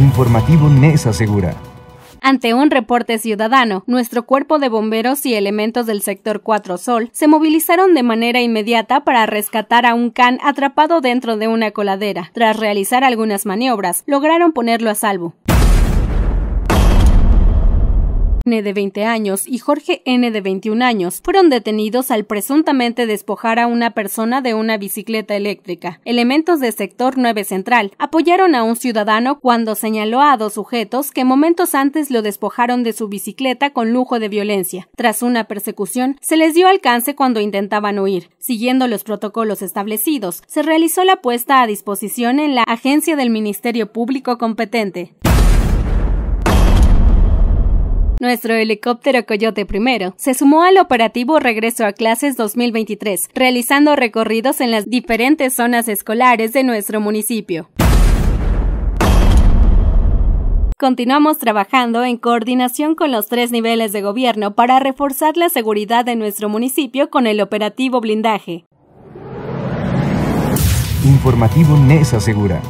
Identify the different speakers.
Speaker 1: Informativo Nes asegura.
Speaker 2: Ante un reporte ciudadano, nuestro cuerpo de bomberos y elementos del sector 4 Sol se movilizaron de manera inmediata para rescatar a un can atrapado dentro de una coladera. Tras realizar algunas maniobras, lograron ponerlo a salvo de 20 años y Jorge N de 21 años fueron detenidos al presuntamente despojar a una persona de una bicicleta eléctrica. Elementos del sector 9 Central apoyaron a un ciudadano cuando señaló a dos sujetos que momentos antes lo despojaron de su bicicleta con lujo de violencia. Tras una persecución, se les dio alcance cuando intentaban huir. Siguiendo los protocolos establecidos, se realizó la puesta a disposición en la agencia del Ministerio Público competente. Nuestro helicóptero Coyote I se sumó al operativo Regreso a Clases 2023, realizando recorridos en las diferentes zonas escolares de nuestro municipio. Continuamos trabajando en coordinación con los tres niveles de gobierno para reforzar la seguridad de nuestro municipio con el operativo blindaje.
Speaker 1: Informativo NESA Segura.